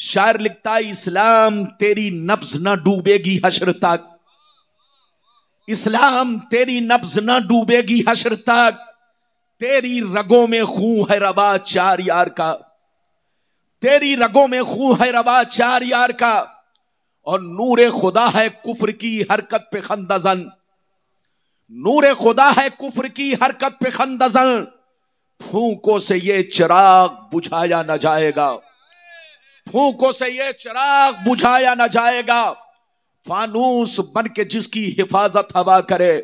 शायर लिखता है इस्लाम तेरी नब्ज ना डूबेगी हशर तक इस्लाम तेरी नब्ज ना डूबेगी हशर तक तेरी रगों में खूं है रबा चार यार का तेरी रगों में खूं है रबा चार यार का और नूर खुदा है कुफर की हरकत पे खंदजन नूर खुदा है कुफर की हरकत पे खंदजन फूकों से ये चिराग बुझाया ना जाएगा फूकों से ये चिराग बुझाया ना जाएगा फानूस बन के जिसकी हिफाजत हवा करे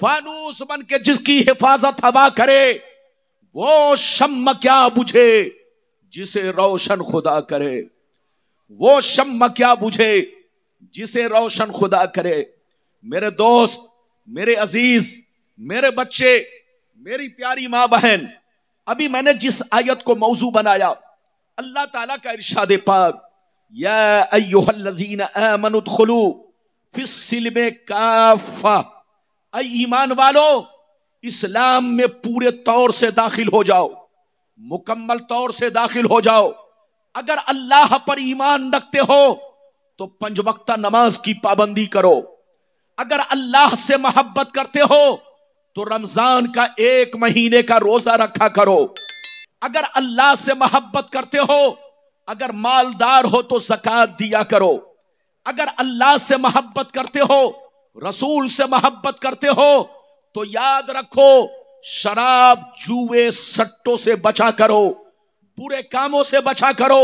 फानूस बन के जिसकी हिफाजत हवा करे वो शम क्या बुझे जिसे रोशन खुदा करे वो शम क्या बुझे जिसे रोशन खुदा करे मेरे दोस्त मेरे अजीज मेरे बच्चे मेरी प्यारी मां बहन अभी मैंने जिस आयत को मौजू बनाया अल्लाह ताला का इरशाद पाक यामनुखलू फिसल में काफा ईमान वालो इस्लाम में पूरे तौर से दाखिल हो जाओ मुकम्मल तौर से दाखिल हो जाओ अगर अल्लाह पर ईमान रखते हो तो पंज वक्त नमाज की पाबंदी करो अगर अल्लाह से मोहब्बत करते हो तो रमजान का एक महीने का रोजा रखा करो अगर अल्लाह से मोहब्बत करते हो अगर मालदार हो तो जक़ात दिया करो अगर अल्लाह से मोहब्बत करते हो रसूल से मोहब्बत करते हो तो याद रखो शराब जुए सट्टों से बचा करो पूरे कामों से बचा करो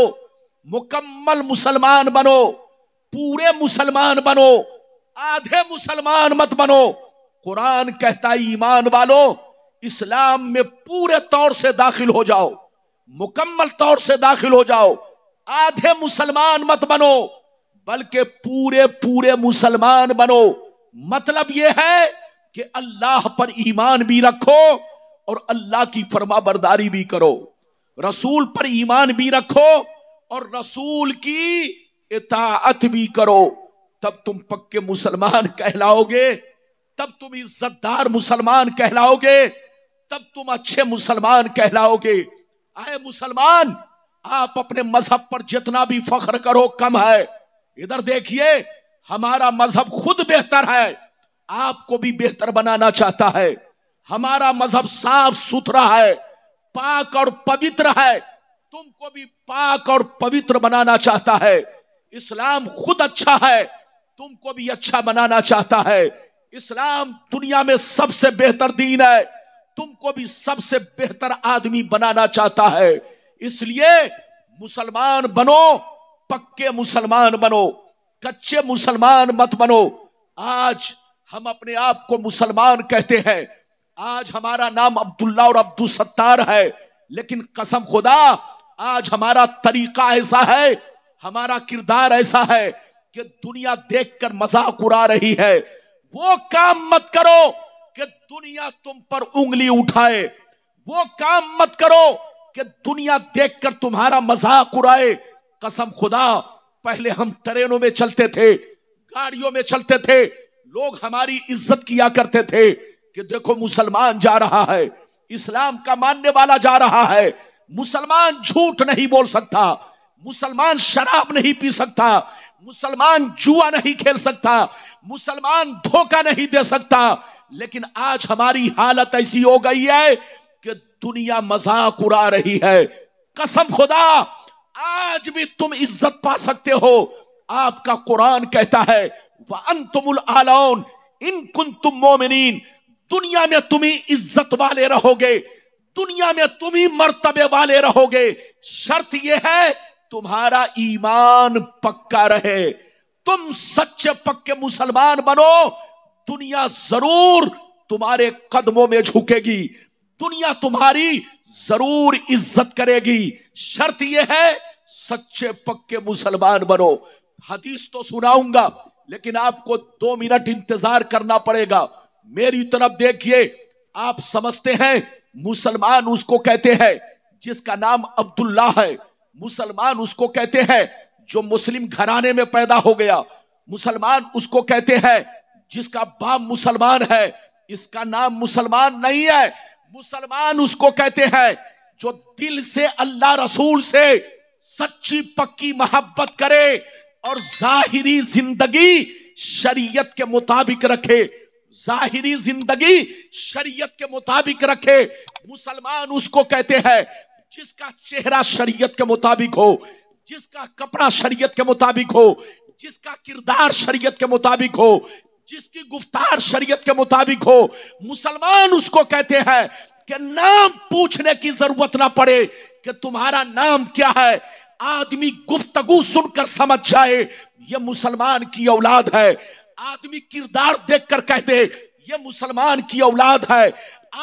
मुकम्मल मुसलमान बनो पूरे मुसलमान बनो आधे मुसलमान मत बनो कुरान कहता ईमान वालों इस्लाम में पूरे तौर से दाखिल हो जाओ मुकम्मल तौर से दाखिल हो जाओ आधे मुसलमान मत बनो बल्कि पूरे पूरे मुसलमान बनो मतलब यह है कि अल्लाह पर ईमान भी रखो और अल्लाह की फरमा बरदारी भी करो रसूल पर ईमान भी रखो और रसूल की इताअत भी करो तब तुम पक्के मुसलमान कहलाओगे तब तुम इज्जतदार मुसलमान कहलाओगे तब तुम अच्छे मुसलमान कहलाओगे आए मुसलमान आप अपने मजहब पर जितना भी फख्र करो कम है इधर देखिए हमारा मजहब खुद बेहतर है आपको भी बेहतर बनाना चाहता है हमारा मजहब साफ सुथरा है पाक और पवित्र है तुमको भी पाक और पवित्र बनाना चाहता है इस्लाम खुद अच्छा है तुमको भी अच्छा बनाना चाहता है इस्लाम दुनिया में सबसे बेहतर दीन है तुमको भी सबसे बेहतर आदमी बनाना चाहता है इसलिए मुसलमान बनो पक्के मुसलमान बनो कच्चे मुसलमान मत बनो आज हम अपने आप को मुसलमान कहते हैं आज हमारा नाम अब्दुल्ला और अब्दुल सत्तार है लेकिन कसम खुदा आज हमारा तरीका ऐसा है हमारा किरदार ऐसा है कि दुनिया देखकर मजाक उड़ा रही है वो काम मत करो कि दुनिया तुम पर उंगली उठाए वो काम मत करो कि दुनिया देखकर तुम्हारा मजाक उड़ाए कसम खुदा पहले हम ट्रेनों में चलते थे गाड़ियों में चलते थे लोग हमारी इज्जत किया करते थे कि देखो मुसलमान जा रहा है इस्लाम का मानने वाला जा रहा है मुसलमान झूठ नहीं बोल सकता मुसलमान शराब नहीं पी सकता मुसलमान जुआ नहीं खेल सकता मुसलमान धोखा नहीं दे सकता लेकिन आज हमारी हालत ऐसी हो गई है कि दुनिया मजाक उड़ा रही है कसम खुदा आज भी तुम इज्जत पा सकते हो आपका कुरान कहता है वह अंतमुल आलोन इन कुन तुम मोमिन दुनिया में तुम ही इज्जत वाले रहोगे दुनिया में तुम ही मर्तबे वाले रहोगे शर्त यह है तुम्हारा ईमान पक्का रहे तुम सच्चे पक्के मुसलमान बनो दुनिया जरूर तुम्हारे कदमों में झुकेगी दुनिया तुम्हारी जरूर इज्जत करेगी शर्त यह है सच्चे पक्के मुसलमान बनो हदीस तो सुनाऊंगा लेकिन आपको दो मिनट इंतजार करना पड़ेगा मेरी तरफ देखिए आप समझते हैं मुसलमान उसको कहते हैं जिसका नाम अब्दुल्ला है मुसलमान उसको कहते हैं जो मुस्लिम घराने में पैदा हो गया मुसलमान उसको कहते हैं जिसका बाप मुसलमान है इसका नाम मुसलमान नहीं है मुसलमान उसको कहते हैं जो दिल से अल्लाह रसूल से सच्ची पक्की मोहब्बत करे और जाहिरी जिंदगी शरीयत के मुताबिक रखे जाहिरी जिंदगी शरीयत के मुताबिक रखे मुसलमान उसको कहते हैं जिसका चेहरा शरीयत के मुताबिक हो जिसका कपड़ा शरीयत के मुताबिक हो जिसका किरदार शरीयत के मुताबिक हो जिसकी गुफ्तार शरीयत के मुताबिक हो मुसलमान उसको कहते हैं कि नाम पूछने की जरूरत ना पड़े कि तुम्हारा नाम क्या है आदमी गुफ्तगु सुनकर समझ जाए यह मुसलमान की औलाद है आदमी किरदार देखकर कह दे ये मुसलमान की औलाद है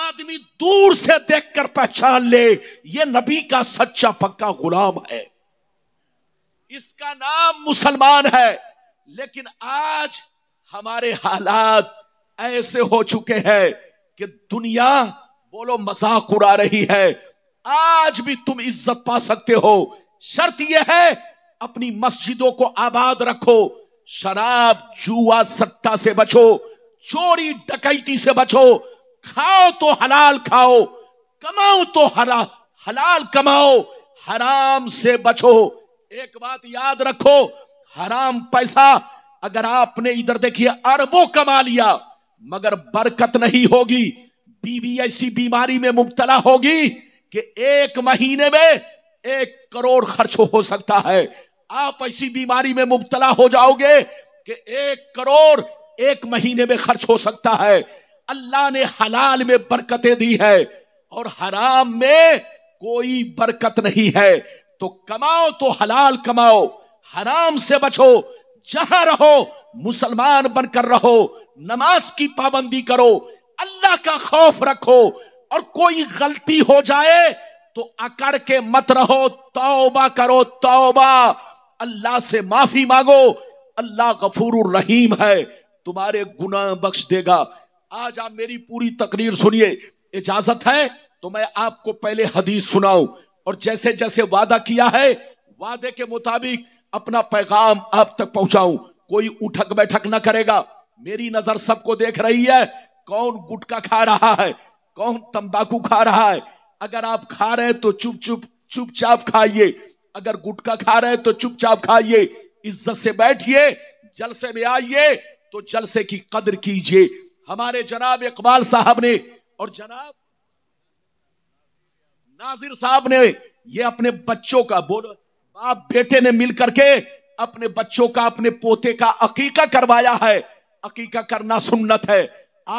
आदमी दूर से देखकर पहचान ले ये नबी का सच्चा पक्का गुलाम है इसका नाम मुसलमान है लेकिन आज हमारे हालात ऐसे हो चुके हैं कि दुनिया बोलो मजाक उड़ा रही है आज भी तुम इज्जत पा सकते हो शर्त यह है अपनी मस्जिदों को आबाद रखो शराब जुआ सट्टा से बचो चोरी डकैती से बचो खाओ तो हलाल खाओ कमाओ तो हरा हलाल कमाओ हराम से बचो एक बात याद रखो हराम पैसा अगर आपने इधर देखिए अरबों कमा लिया मगर बरकत नहीं होगी बीवी ऐसी बीमारी में मुबतला होगी कि एक महीने में एक करोड़ खर्च हो सकता है आप ऐसी बीमारी में मुबतला हो जाओगे कि एक करोड़ एक महीने में खर्च हो सकता है अल्लाह ने हलाल में बरकतें दी है और हराम में कोई बरकत नहीं है तो कमाओ तो हलाल कमाओ हराम से बचो जहां रहो मुसलमान बनकर रहो नमाज की पाबंदी करो अल्लाह का खौफ रखो और कोई गलती हो जाए तो अकड़ के मत रहो तौबा करो तौबा अल्लाह से माफी मांगो अल्लाह गफूर रहीम है तुम्हारे गुनाह बख्श देगा आज आप मेरी पूरी तकरीर सुनिए इजाजत है तो मैं आपको पहले हदीस सुनाऊं और जैसे जैसे वादा किया है वादे के मुताबिक अपना पैगाम आप तक पहुंचाऊं कोई उठक बैठक ना करेगा मेरी नजर सबको देख रही है कौन गुटखा खा रहा है कौन तंबाकू खा रहा है अगर आप खा रहे हैं तो चुप चुप चुपचाप खाइए अगर गुटखा खा रहे हैं तो चुपचाप खाइए इज्जत से बैठिए जलसे में आइए तो जलसे की कदर कीजिए हमारे जनाब इकबाल साहब ने और जनाब नाजिर साहब ने ये अपने बच्चों का बोलो बाप बेटे ने मिल करके अपने बच्चों का अपने पोते का अकीका करवाया है अकीका करना सुन्नत है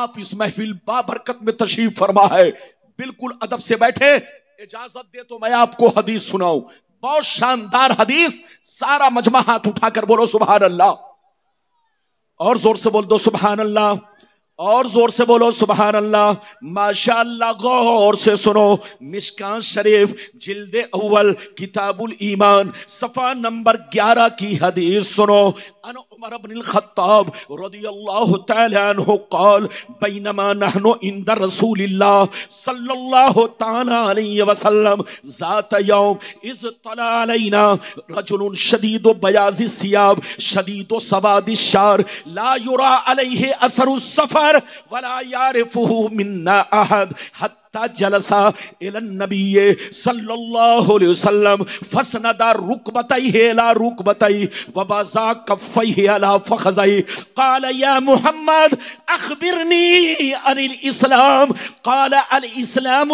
आप इस महफिल बाबरकत में तशरीफ फरमा है बिल्कुल अदब से बैठे इजाजत दे तो मैं आपको हदीस सुनाऊं बहुत शानदार हदीस सारा मजमा हाथ उठाकर बोलो सुबह अल्लाह और जोर से बोल दो सुबह अल्लाह और जोर से बोलो सुबह अल्लाह माशाला गौर से सुनो मिशकान शरीफ जिल्द अव्वल किताबुल ईमान सफ़ा नंबर 11 की हदीस सुनो अन उमर बिन खत्ताब रदी अल्लाह तआला कॉल बैनमा नहनु इंद रसूलिल्लाह सल्लल्लाहु तआला अलैहि वसल्लम जात यौम इज तला अलैना रजुल शदीद बयाज सियाब शदीद सवाद शार ला युरा अलैहि असरु सफर वला यारिफुहु मिन्ना अहद हत्ता حتى جلس إلى النبي صلى الله عليه وسلم فسند ركبتيه إلى ركبتي وبازا كفيه على فخذي قال يا محمد أخبرني عن الإسلام قال الإسلام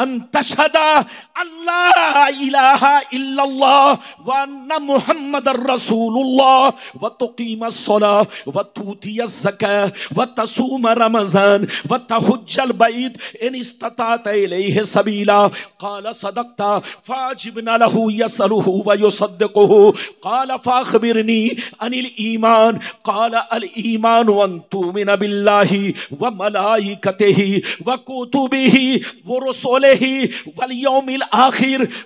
أن تشهد أن لا إله إلا الله وأن محمد رسول الله وتقيم الصلاة وتؤتي الزكاة وتصوم رمضان وتحج البيت إن استطعت अस्तात सबीला काल सदकता फ़ाजिबना लहू यसलहू व युसद्दिकुहु काल फ़ाखबिरनी अनिल ईमान काल अल ईमान वन तुमिन बिल्लाहि व मलाइकतिहि व कुतुबिहि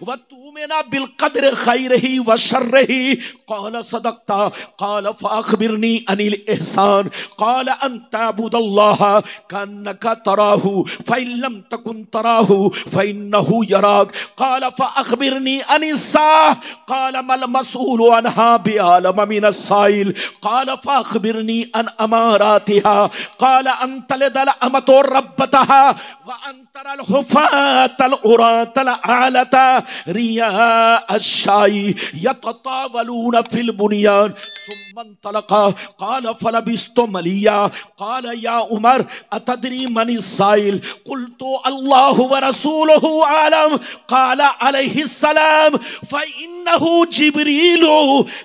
व تؤمن بالقدر خيره وشره قال صدقت قال فأخبرني عن الإحسان قال أن تعبد الله كأنك تراه فإن لم تكن تراه فإنه يراك قال فأخبرني عن الساعة قال ما المسؤول عنها بعالم من السائل قال فأخبرني عن أماراتها قال أن تلد الأمة ربتها وأن ترى الحفاة العراة العالة ريا الشاي يتطاولون في البنيان ثم انطلق قال فلبست مليا قال يا عمر أتدري من السائل قلت الله ورسوله أعلم قال عليه السلام فإنه جبريل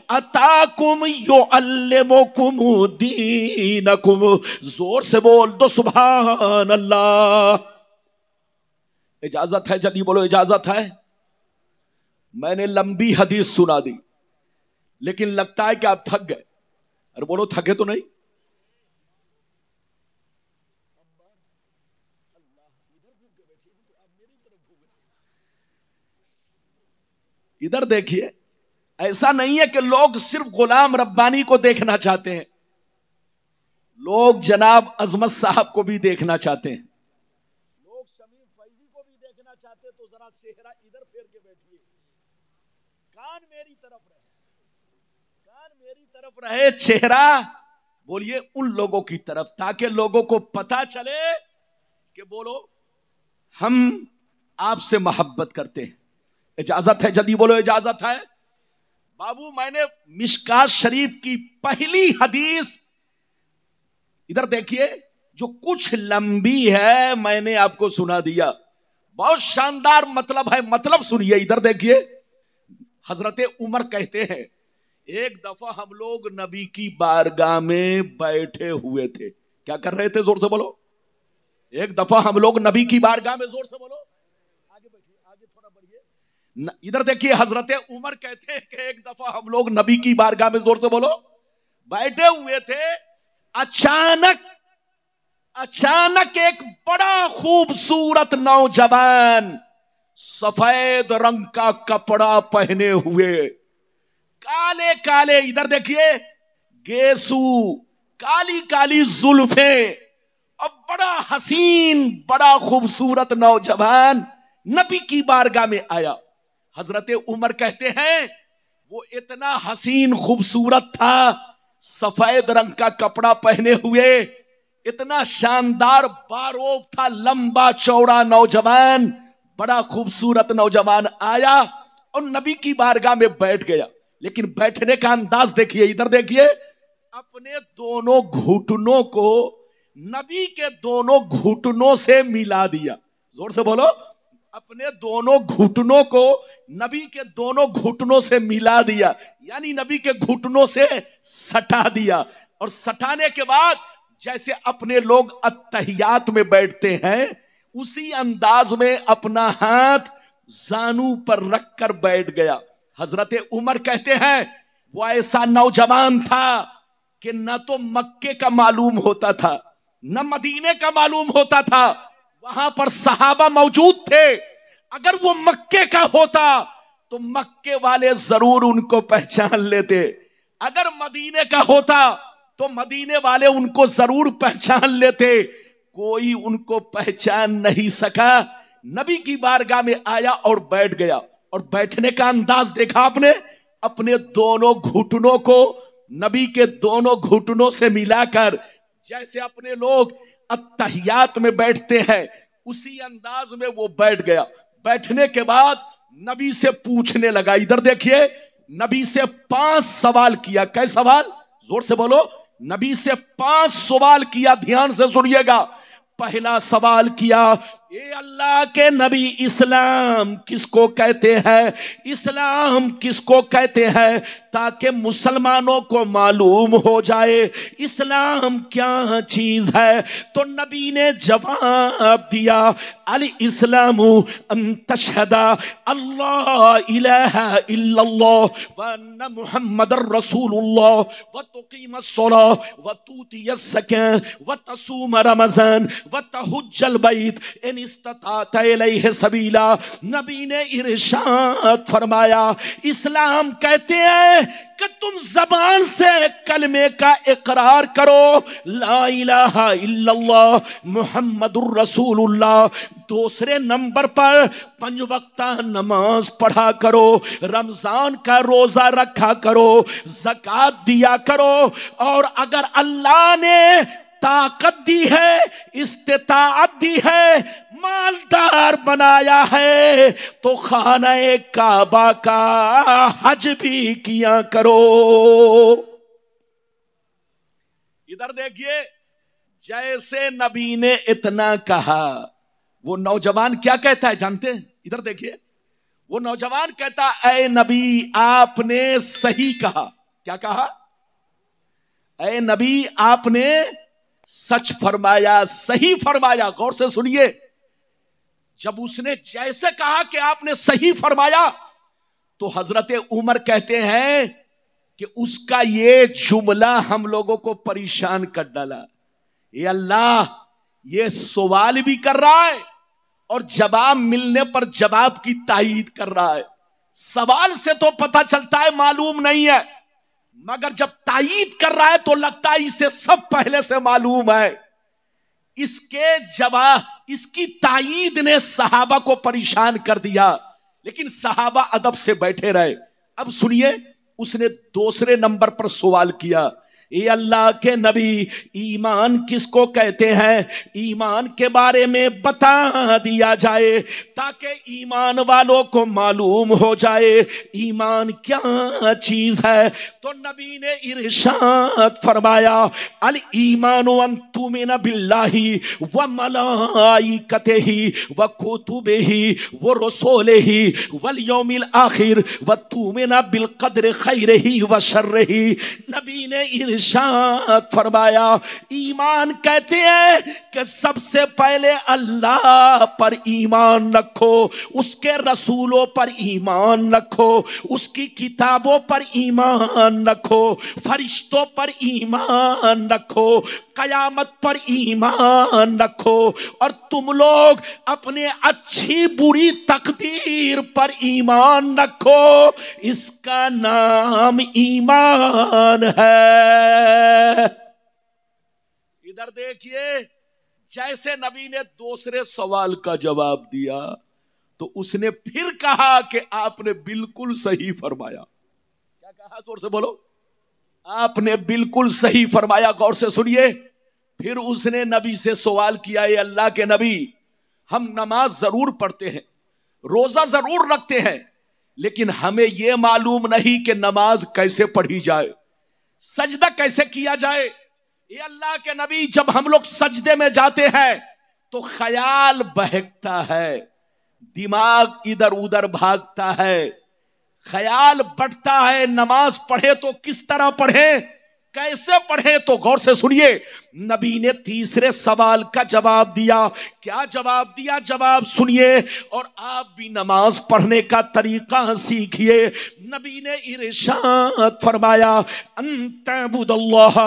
أتاكم يعلمكم دينكم زور سے بول دو سبحان اللہ اجازت ہے جلدی بولو اجازت ہے मैंने लंबी हदीस सुना दी लेकिन लगता है कि आप थक गए अरे बोलो थके तो नहीं इधर देखिए ऐसा नहीं है कि लोग सिर्फ गुलाम रब्बानी को देखना चाहते हैं लोग जनाब अजमत साहब को भी देखना चाहते हैं लोग शमीम फैजी को भी देखना चाहते तो जरा चेहरा इधर फेर के बैठे कान मेरी तरफ रहे कान मेरी तरफ रहे चेहरा बोलिए उन लोगों की तरफ ताकि लोगों को पता चले कि बोलो हम आपसे मोहब्बत करते हैं इजाजत है जल्दी बोलो इजाजत है बाबू मैंने मिशका शरीफ की पहली हदीस इधर देखिए जो कुछ लंबी है मैंने आपको सुना दिया बहुत शानदार मतलब है मतलब सुनिए इधर देखिए हजरत उमर कहते हैं एक दफा हम लोग नबी की बारगाह में बैठे हुए थे क्या कर रहे थे जोर से बोलो एक दफा हम लोग नबी की बारगाह में जोर से बोलो आगे बैठिए आगे थोड़ा बढ़िए इधर देखिए हजरत उमर कहते हैं कि एक दफा हम लोग नबी की बारगाह में जोर से बोलो बैठे हुए थे अचानक अचानक एक बड़ा खूबसूरत नौजवान सफेद रंग का कपड़ा पहने हुए काले काले इधर देखिए गेसू काली काली जुल्फे और बड़ा हसीन बड़ा खूबसूरत नौजवान नबी की बारगाह में आया हजरत उमर कहते हैं वो इतना हसीन खूबसूरत था सफेद रंग का कपड़ा पहने हुए इतना शानदार बारोब था लंबा चौड़ा नौजवान बड़ा खूबसूरत नौजवान आया और नबी की बारगाह में बैठ गया लेकिन बैठने का अंदाज देखिए इधर देखिए अपने दोनों घुटनों को नबी के दोनों घुटनों से मिला दिया जोर से बोलो अपने दोनों घुटनों को नबी के दोनों घुटनों से मिला दिया यानी नबी के घुटनों से सटा दिया और सटाने के बाद जैसे अपने लोग अतहियात में बैठते हैं उसी अंदाज में अपना हाथ जानू पर रखकर बैठ गया हजरत उमर कहते हैं वो ऐसा नौजवान था कि न तो मक्के का मालूम होता था न मदीने का मालूम होता था वहां पर सहाबा मौजूद थे अगर वो मक्के का होता तो मक्के वाले जरूर उनको पहचान लेते अगर मदीने का होता तो मदीने वाले उनको जरूर पहचान लेते कोई उनको पहचान नहीं सका नबी की बारगाह में आया और बैठ गया और बैठने का अंदाज देखा आपने अपने दोनों घुटनों को नबी के दोनों घुटनों से मिलाकर जैसे अपने लोग अतहियात में बैठते हैं उसी अंदाज में वो बैठ गया बैठने के बाद नबी से पूछने लगा इधर देखिए नबी से पांच सवाल किया कै सवाल जोर से बोलो नबी से पांच सवाल किया ध्यान से सुनिएगा पहला सवाल किया ये अल्लाह के नबी इस्लाम किसको कहते हैं इस्लाम किसको कहते हैं ताकि मुसलमानों को मालूम हो जाए इस्लाम क्या चीज़ है तो नबी ने जवाब दिया अल इस्लाम तशहदा अल्लाह व मोहम्मद रसूलुल्लाह व तुकीम सोला व तूतियस सकें व तसूम रमज़ान व तहुजल बैत सबीला नबी ने इरशाद फरमाया इस्लाम कहते हैं कि तुम जबान से कलमे का इकरार करो ला मोहम्मद रसूलुल्लाह दूसरे नंबर पर पंज वक्ता नमाज पढ़ा करो रमज़ान का रोज़ा रखा करो जक़ात दिया करो और अगर अल्लाह ने ताकत दी है इस्तात दी है मालदार बनाया है तो खाना काबा का हज भी किया करो इधर देखिए जैसे नबी ने इतना कहा वो नौजवान क्या कहता है जानते हैं इधर देखिए वो नौजवान कहता है नबी आपने सही कहा क्या कहा अय नबी आपने सच फरमाया सही फरमाया गौर से सुनिए जब उसने जैसे कहा कि आपने सही फरमाया तो हजरत उमर कहते हैं कि उसका ये जुमला हम लोगों को परेशान कर डाला ये अल्लाह ये सवाल भी कर रहा है और जवाब मिलने पर जवाब की तायीद कर रहा है सवाल से तो पता चलता है मालूम नहीं है मगर जब तायीद कर रहा है तो लगता है इसे सब पहले से मालूम है इसके जवाब इसकी ताइद ने सहाबा को परेशान कर दिया लेकिन सहाबा अदब से बैठे रहे अब सुनिए उसने दूसरे नंबर पर सवाल किया ये अल्लाह के नबी ईमान किसको कहते हैं ईमान के बारे में बता दिया जाए ताकि ईमान वालों को मालूम हो जाए ईमान क्या चीज है तो नबी ने इरशाद फरमाया अल ईमान तुमिन बिल्लाही व मलाई कते ही व कुतुबे ही व रसोले ही वल योमिल आखिर व तुमिन बिल कदर खैर ही व शर्र ही नबी ने इर इर्शाद फरमाया ईमान कहते हैं कि सबसे पहले अल्लाह पर ईमान रखो उसके रसूलों पर ईमान रखो उसकी किताबों पर ईमान रखो फरिश्तों पर ईमान रखो कयामत पर ईमान रखो और तुम लोग अपने अच्छी बुरी तकदीर पर ईमान रखो इसका नाम ईमान है इधर देखिए जैसे नबी ने दूसरे सवाल का जवाब दिया तो उसने फिर कहा कि आपने बिल्कुल सही फरमाया क्या कहा जोर से बोलो आपने बिल्कुल सही फरमाया गौर से सुनिए फिर उसने नबी से सवाल किया ये अल्लाह के नबी हम नमाज जरूर पढ़ते हैं रोजा जरूर रखते हैं लेकिन हमें यह मालूम नहीं कि नमाज कैसे पढ़ी जाए सजदा कैसे किया जाए ये अल्लाह के नबी जब हम लोग सजदे में जाते हैं तो ख्याल बहकता है दिमाग इधर उधर भागता है ख्याल बढ़ता है नमाज पढ़े तो किस तरह पढ़े कैसे पढ़े तो गौर से सुनिए नबी ने तीसरे सवाल का जवाब दिया क्या जवाब दिया जवाब सुनिए और आप भी नमाज पढ़ने का तरीका सीखिए नबी ने इरशाद फरमाया अंतबुदल्लाह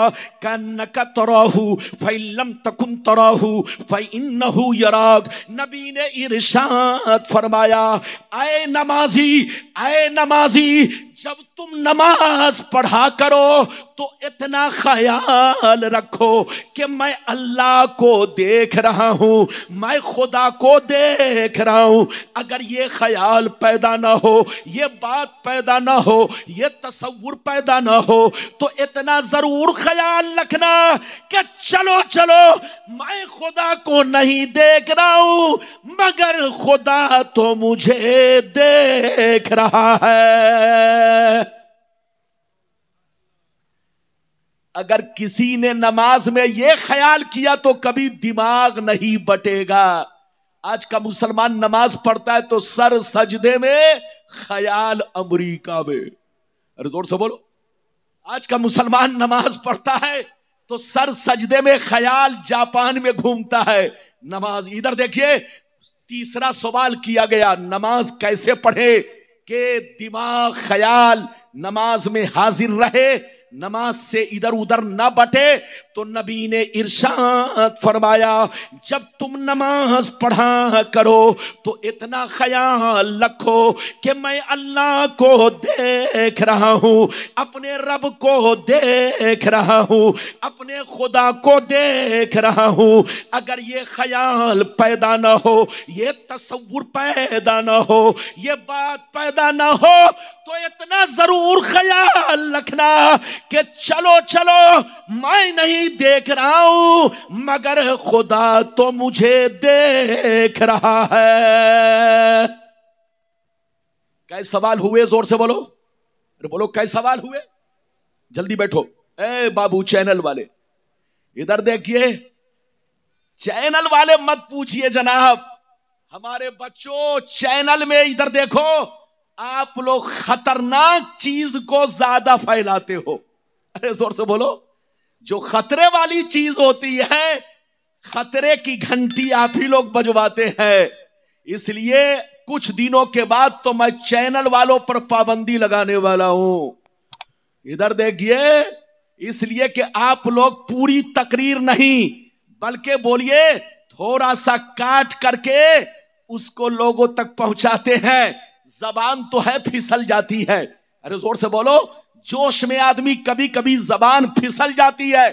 कन्नका तराहू फैलम तकुन तराहू यराग नबी ने इरशाद फरमाया आए नमाजी आए नमाजी जब तुम नमाज पढ़ा करो तो इतना ख्याल रखो कि मैं अल्लाह को देख रहा हूं मैं खुदा को देख रहा हूं अगर ये ख्याल पैदा ना हो ये बात पैदा ना हो ये तस्वुर पैदा ना हो तो इतना ज़रूर ख्याल रखना कि चलो चलो मैं खुदा को नहीं देख रहा हूं मगर खुदा तो मुझे देख रहा है अगर किसी ने नमाज में यह ख्याल किया तो कभी दिमाग नहीं बटेगा आज का मुसलमान नमाज पढ़ता है तो सर सजदे में ख्याल अमरीका में अरे जोर से बोलो आज का मुसलमान नमाज पढ़ता है तो सर सजदे में ख्याल जापान में घूमता है नमाज इधर देखिए तीसरा सवाल किया गया नमाज कैसे पढ़े के दिमाग ख्याल नमाज में हाजिर रहे नमाज से इधर उधर ना बटे तो नबी ने इरशाद फरमाया जब तुम नमाज पढ़ा करो तो इतना ख्याल रखो कि मैं अल्लाह को देख रहा हूँ अपने रब को देख रहा हूँ अपने खुदा को देख रहा हूँ अगर ये ख्याल पैदा ना हो ये तस्वुर पैदा ना हो ये बात पैदा ना हो तो इतना ज़रूर ख्याल रखना कि चलो चलो मैं नहीं नहीं देख रहा हूं मगर खुदा तो मुझे देख रहा है कई सवाल हुए जोर से बोलो अरे बोलो कई सवाल हुए जल्दी बैठो ए बाबू चैनल वाले इधर देखिए चैनल वाले मत पूछिए जनाब हमारे बच्चों चैनल में इधर देखो आप लोग खतरनाक चीज को ज्यादा फैलाते हो अरे जोर से बोलो जो खतरे वाली चीज होती है खतरे की घंटी आप ही लोग बजवाते हैं इसलिए कुछ दिनों के बाद तो मैं चैनल वालों पर पाबंदी लगाने वाला हूं इधर देखिए इसलिए कि आप लोग पूरी तकरीर नहीं बल्कि बोलिए थोड़ा सा काट करके उसको लोगों तक पहुंचाते हैं जबान तो है फिसल जाती है अरे जोर से बोलो जोश में आदमी कभी कभी जबान फिसल जाती है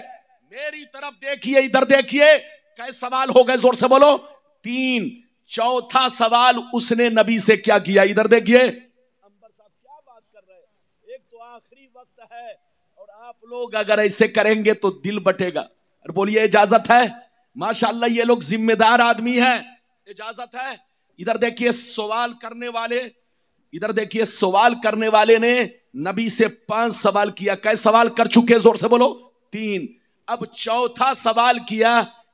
मेरी तरफ देखिए इधर देखिए कई सवाल हो गए जोर से बोलो तीन चौथा सवाल उसने नबी से क्या किया इधर देखिए अंबर साहब क्या बात कर रहे हैं एक तो आखिरी वक्त है और आप लोग अगर ऐसे करेंगे तो दिल बटेगा और बोलिए इजाजत है माशाल्लाह ये लोग जिम्मेदार आदमी हैं इजाजत है इधर देखिए सवाल करने वाले इधर देखिए सवाल करने वाले ने नबी से पांच सवाल किया कई सवाल कर चुके जोर से बोलो तीन अब चौथा सवाल किया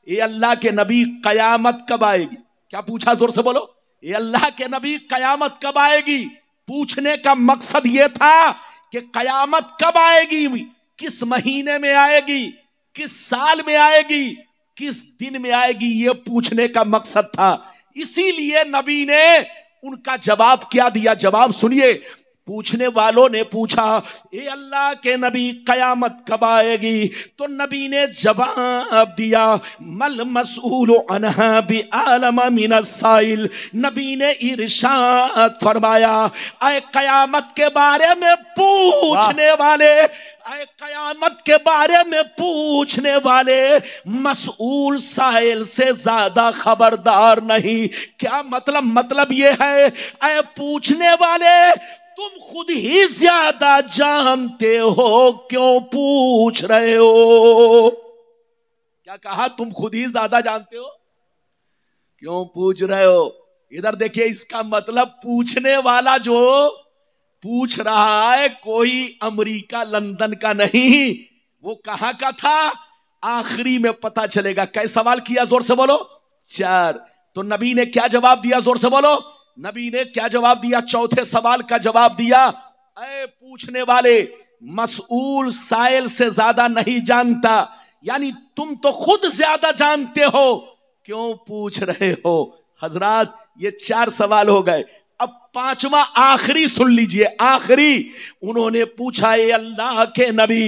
ये अल्लाह के नबी कयामत कब आएगी क्या पूछा जोर से बोलो ये अल्लाह के नबी कयामत कब आएगी पूछने का मकसद ये था कि कयामत कब आएगी किस महीने में आएगी किस साल में आएगी किस दिन में आएगी ये पूछने का मकसद था इसीलिए नबी ने उनका जवाब क्या दिया जवाब सुनिए पूछने वालों ने पूछा ए अल्लाह के नबी कयामत कब आएगी तो नबी ने जवाब दिया मल मसूल साइल नबी ने इर्शाद फरमाया आए कयामत के बारे में पूछने वाले आए कयामत के बारे में पूछने वाले मसूल साइल से ज्यादा खबरदार नहीं क्या मतलब मतलब ये है आए पूछने वाले तुम खुद ही ज्यादा जानते हो क्यों पूछ रहे हो क्या कहा तुम खुद ही ज्यादा जानते हो क्यों पूछ रहे हो इधर देखिए इसका मतलब पूछने वाला जो पूछ रहा है कोई अमेरिका लंदन का नहीं वो कहां का था आखिरी में पता चलेगा कैसे सवाल किया जोर से बोलो चार तो नबी ने क्या जवाब दिया जोर से बोलो नबी ने क्या जवाब दिया चौथे सवाल का जवाब दिया ऐ पूछने वाले मसूल साइल से ज्यादा नहीं जानता यानी तुम तो खुद ज्यादा जानते हो क्यों पूछ रहे हो हजरात ये चार सवाल हो गए पांचवा आखिरी सुन लीजिए आखिरी उन्होंने पूछा ये अल्लाह के नबी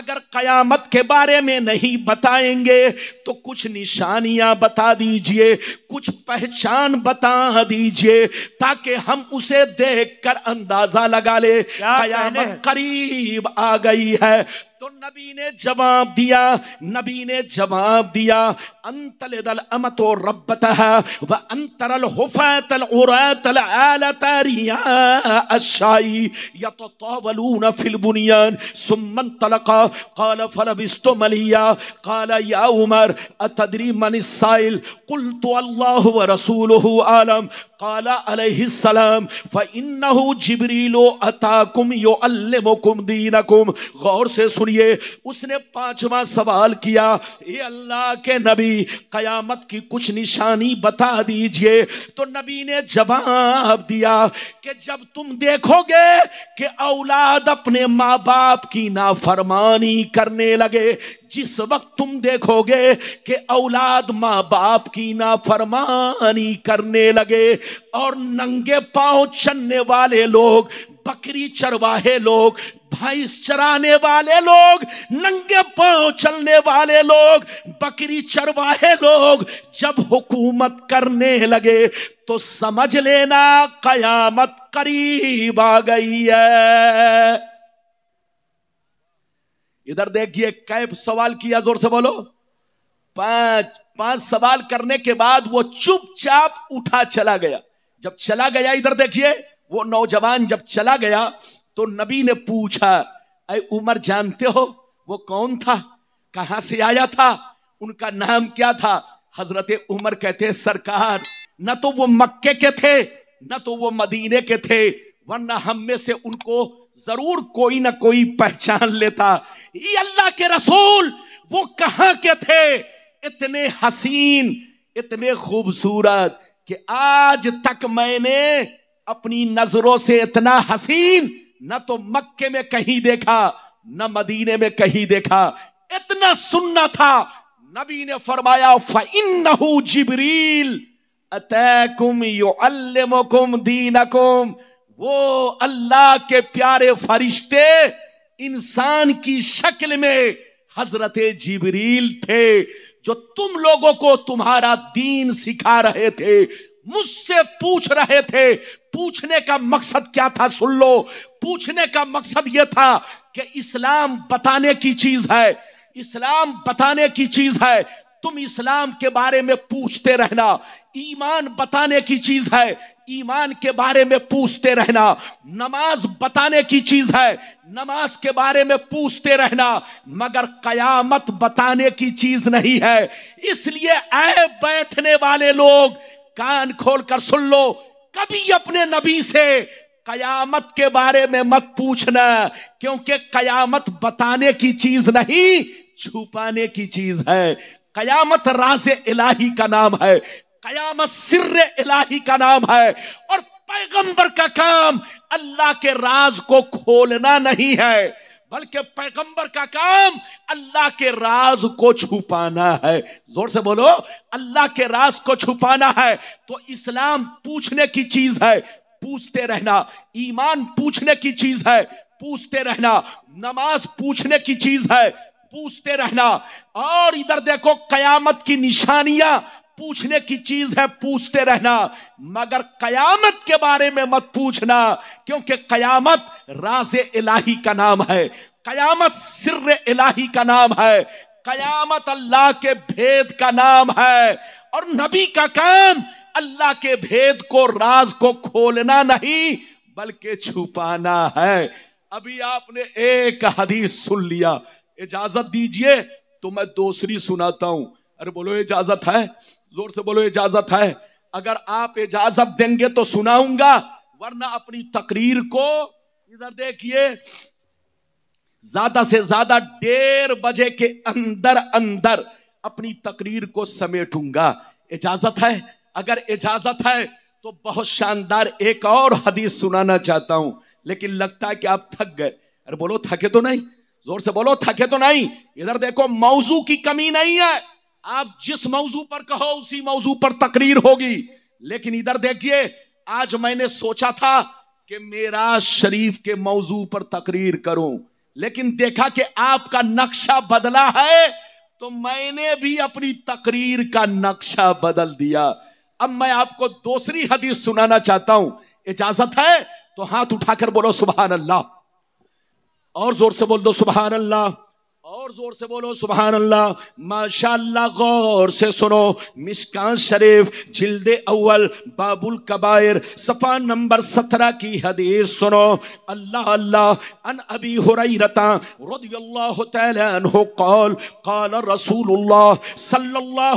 अगर कयामत के बारे में नहीं बताएंगे तो कुछ निशानियां बता दीजिए कुछ पहचान बता दीजिए ताकि हम उसे देखकर अंदाजा लगा ले कयामत करीब आ गई है تو نبی نے جواب دیا نبی نے جواب دیا انت لدل امتو ربتها و انتر الحفات العرات العال تاریا الشائی يتطاولون في البنيان ثم انطلقا قال فلبستو مليا قال يا عمر اتدري من السائل قلت الله ورسوله عالم قال عليه السلام فإنه جبريل اتاكم يعلمكم دينكم غور سے سنی सुनिए उसने पांचवा सवाल किया ये अल्लाह के नबी कयामत की कुछ निशानी बता दीजिए तो नबी ने जवाब दिया कि जब तुम देखोगे कि औलाद अपने माँ बाप की नाफरमानी करने लगे जिस वक्त तुम देखोगे कि औलाद माँ बाप की नाफरमानी करने लगे और नंगे पांव चलने वाले लोग बकरी चरवाहे लोग भैंस चराने वाले लोग नंगे पांव चलने वाले लोग बकरी चरवाहे लोग जब हुकूमत करने लगे तो समझ लेना कयामत करीब आ गई है इधर देखिए कैब सवाल किया जोर से बोलो पांच पांच सवाल करने के बाद वो चुपचाप उठा चला गया जब चला गया इधर देखिए वो नौजवान जब चला गया तो नबी ने पूछा अरे उमर जानते हो वो कौन था कहां से आया था उनका नाम क्या था हजरत उमर कहते हैं सरकार न तो वो मक्के के थे न तो वो मदीने के थे वरना हम में से उनको जरूर कोई ना कोई पहचान लेता ये अल्लाह के रसूल वो कहां के थे इतने हसीन इतने खूबसूरत कि आज तक मैंने अपनी नजरों से इतना हसीन न तो मक्के में कहीं देखा न मदीने में कहीं देखा इतना सुनना था नबी ने फरमाया फ़इन्नहु जिब्रील अतैकुम युअल्लिमुकुम दीनकुम वो अल्लाह के प्यारे फरिश्ते इंसान की शक्ल में हजरत जिबरील थे जो तुम लोगों को तुम्हारा दीन सिखा रहे थे मुझसे पूछ रहे थे पूछने का मकसद क्या था सुन लो पूछने का मकसद यह था कि इस्लाम बताने की चीज है इस्लाम बताने की चीज है तुम इस्लाम के बारे में पूछते रहना ईमान बताने की चीज है ईमान के बारे में पूछते रहना नमाज बताने की चीज है नमाज के बारे में पूछते रहना मगर कयामत बताने की चीज नहीं है इसलिए आए बैठने वाले लोग कान खोलकर सुन लो कभी अपने नबी से कयामत के बारे में मत पूछना क्योंकि कयामत बताने की चीज नहीं छुपाने की चीज है कयामत राज इलाही का नाम है कयामत सिर इलाही का नाम है और पैगंबर का काम अल्लाह के राज को खोलना नहीं है बल्कि पैगंबर का काम अल्लाह के राज को छुपाना है जोर से बोलो अल्लाह के राज को छुपाना है तो इस्लाम पूछने की चीज है पूछते रहना ईमान पूछने की चीज है पूछते रहना नमाज पूछने की चीज है पूछते रहना और इधर देखो कयामत की निशानियां पूछने की चीज है पूछते रहना मगर कयामत के बारे में मत पूछना क्योंकि कयामत राज इलाही का नाम है कयामत सिर इलाही का नाम है कयामत अल्लाह के भेद का नाम है और नबी का काम अल्लाह के भेद को राज को खोलना नहीं बल्कि छुपाना है अभी आपने एक हदीस सुन लिया इजाजत दीजिए तो मैं दूसरी सुनाता हूं अरे बोलो इजाजत है जोर से बोलो इजाजत है अगर आप इजाजत देंगे तो सुनाऊंगा वरना अपनी तकरीर को इधर देखिए ज्यादा से ज्यादा डेढ़ बजे के अंदर अंदर अपनी तकरीर को समेटूंगा इजाजत है अगर इजाजत है तो बहुत शानदार एक और हदीस सुनाना चाहता हूं लेकिन लगता है कि आप थक गए अरे बोलो थके तो नहीं जोर से बोलो थके तो नहीं इधर देखो मौजू की कमी नहीं है आप जिस मौजू पर कहो उसी मौजू पर तकरीर होगी लेकिन इधर देखिए आज मैंने सोचा था कि मेरा शरीफ के मौजू पर तकरीर करूं लेकिन देखा कि आपका नक्शा बदला है तो मैंने भी अपनी तकरीर का नक्शा बदल दिया अब मैं आपको दूसरी हदीस सुनाना चाहता हूं इजाजत है तो हाथ उठाकर बोलो सुबह अल्लाह और जोर से बोल दो सुबह अल्लाह और जोर से बोलो सुबह अल्लाह माशा गौर से सुनो मिशकान शरीफ जिल्दे अव्वल बाबुल कबायर सफ़ा नंबर सत्रह की हदीस सुनो अल्लाह अल्लाह अन अबी हो रही रता अन्हु कौल कौल रसूलुल्लाह सल्लल्लाहु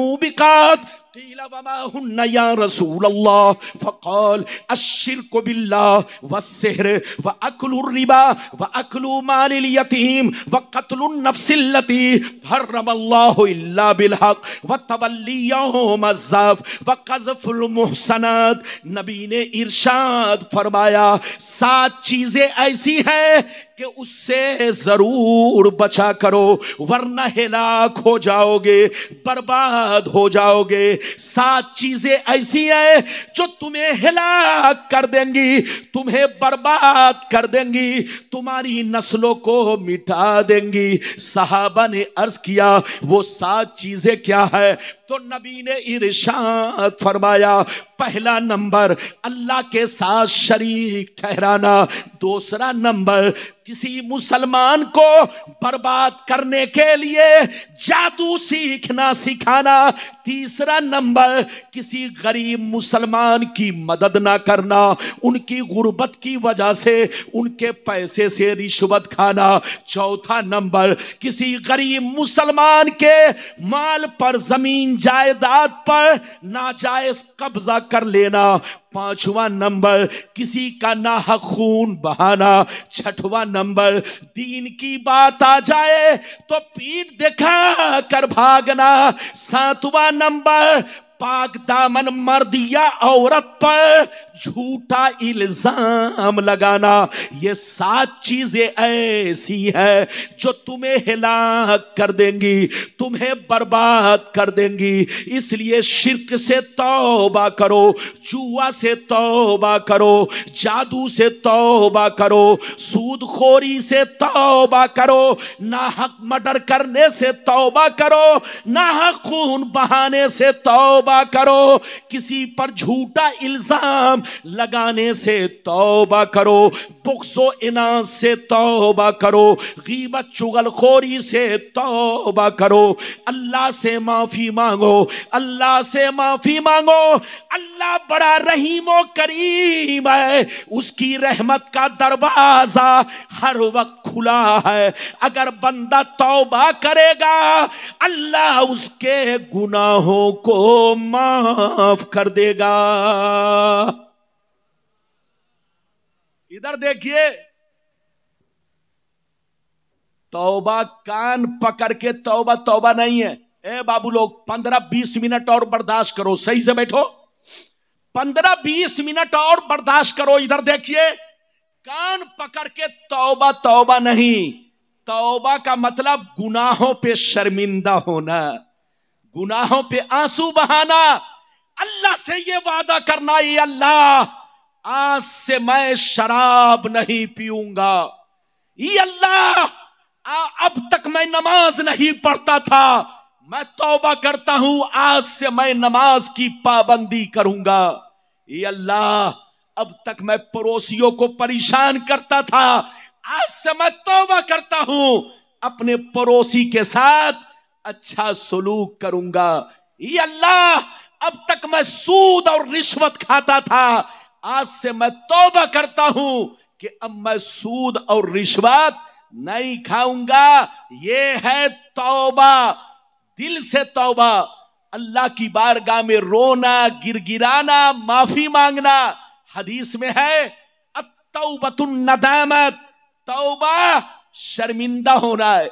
मुबिकात قيل وما هن يا رسول الله فقال الشرك بالله والسحر وأكل الربا وأكل مال اليتيم وقتل النفس التي حرم الله إلا بالحق وتولي يوم الزف وقذف المحسنات نے ارشاد فرمایا سات چیزیں ایسی ہیں کہ اس سے ضرور بچا کرو ورنہ ہلاک ہو جاؤ گے برباد ہو جاؤ گے सात चीजें ऐसी हैं जो तुम्हें हिलाक कर देंगी तुम्हें बर्बाद कर देंगी तुम्हारी नस्लों को मिटा देंगी साहबा ने अर्ज किया वो सात चीजें क्या है तो नबी ने इरशाद फरमाया पहला नंबर अल्लाह के साथ शरीक ठहराना दूसरा नंबर किसी मुसलमान को बर्बाद करने के लिए जादू सीखना सिखाना तीसरा नंबर किसी गरीब मुसलमान की मदद ना करना उनकी गुर्बत की वजह से उनके पैसे से रिश्वत खाना चौथा नंबर किसी गरीब मुसलमान के माल पर जमीन जायदाद पर नाजायज कब्जा कर लेना पांचवा नंबर किसी का ना खून बहाना छठवा नंबर दीन की बात आ जाए तो पीठ दिखा कर भागना सातवा नंबर पाक दामन मर्द या औरत पर झूठा इल्जाम लगाना ये सात चीजें ऐसी है जो तुम्हें हिला कर देंगी तुम्हें बर्बाद कर देंगी इसलिए शिरक से तौबा करो चूआ से तौबा करो जादू से तौबा करो सूदखोरी से तौबा करो ना हक मर्डर करने से तौबा करो ना हक खून बहाने से तौबा करो किसी पर झूठा इल्जाम लगाने से तौबा करो बुक्सो इना से तौबा करो गीबत चुगलखोरी से तौबा करो अल्लाह से माफ़ी मांगो अल्लाह से माफ़ी मांगो अल्लाह बड़ा रहीम करीम है उसकी रहमत का दरवाज़ा हर वक्त खुला है अगर बंदा तौबा करेगा अल्लाह उसके गुनाहों को माफ कर देगा इधर देखिए तौबा कान पकड़ के तौबा तौबा नहीं है ए बाबू लोग पंद्रह बीस मिनट और बर्दाश्त करो सही से बैठो पंद्रह बीस मिनट और बर्दाश्त करो इधर देखिए कान पकड़ के तौबा तौबा नहीं तौबा का मतलब गुनाहों पे शर्मिंदा होना गुनाहों पे आंसू बहाना अल्लाह से ये वादा करना ये अल्लाह आज से मैं शराब नहीं पीऊंगा ये अल्लाह अब तक मैं नमाज नहीं पढ़ता था मैं तौबा करता हूं आज से मैं नमाज की पाबंदी करूंगा ये अल्लाह अब तक मैं पड़ोसियों को परेशान करता था आज से मैं तौबा करता हूं अपने पड़ोसी के साथ अच्छा सलूक करूंगा ये अल्लाह अब तक मैं सूद और रिश्वत खाता था आज से मैं तौबा करता हूं कि अब मैं सूद और रिश्वत नहीं खाऊंगा ये है तौबा दिल से तौबा अल्लाह की बारगाह में रोना गिरगिराना माफी मांगना हदीस में है अतौबतुन नदामत तौबा शर्मिंदा होना है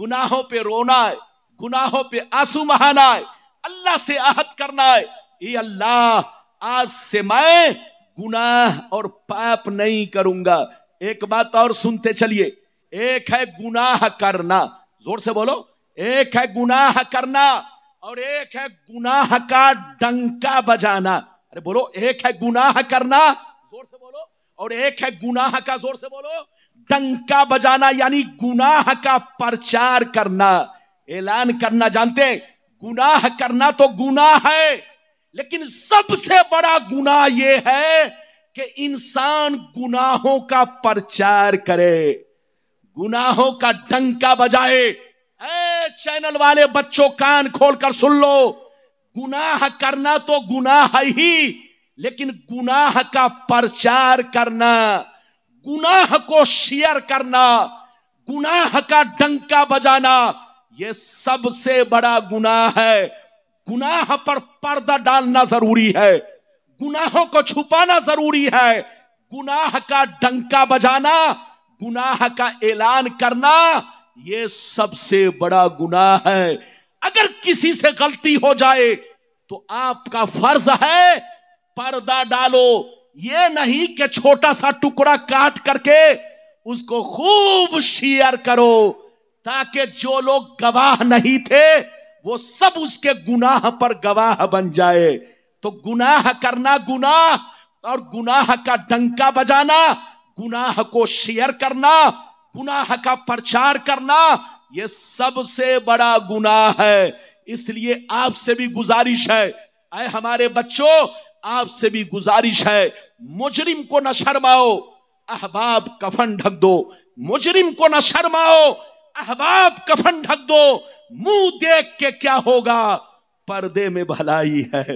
गुनाहों पे रोना है गुनाहों पे आंसू बहाना है अल्लाह से आहत करना है ये अल्लाह आज से मैं गुनाह और पाप नहीं करूंगा एक बात और सुनते चलिए एक है गुनाह करना जोर से बोलो एक है गुनाह करना और एक है गुनाह का डंका बजाना अरे बोलो एक है गुनाह करना जोर से बोलो और एक है गुनाह का जोर से बोलो डंका बजाना यानी गुनाह का प्रचार करना ऐलान करना जानते गुनाह करना तो गुनाह है लेकिन सबसे बड़ा गुनाह यह है कि इंसान गुनाहों का प्रचार करे गुनाहों का डंका बजाए ए चैनल वाले बच्चों कान खोलकर सुन लो गुनाह करना तो गुनाह ही लेकिन गुनाह का प्रचार करना गुनाह को शेयर करना गुनाह का डंका बजाना यह सबसे बड़ा गुनाह है गुनाह पर पर्दा डालना जरूरी है गुनाहों को छुपाना जरूरी है गुनाह का डंका बजाना गुनाह का ऐलान करना यह सबसे बड़ा गुनाह है अगर किसी से गलती हो जाए तो आपका फर्ज है पर्दा डालो ये नहीं कि छोटा सा टुकड़ा काट करके उसको खूब शेयर करो ताकि जो लोग गवाह नहीं थे वो सब उसके गुनाह पर गवाह बन जाए तो गुनाह करना गुनाह और गुनाह का डंका बजाना गुनाह को शेयर करना गुनाह का प्रचार करना यह सबसे बड़ा गुनाह है इसलिए आपसे भी गुजारिश है आए हमारे बच्चों आपसे भी गुजारिश है मुजरिम को न शर्माओ अहबाब कफन ढक दो मुजरिम को न शर्माओ अहबाब कफन ढक दो मुंह देख के क्या होगा पर्दे में भलाई है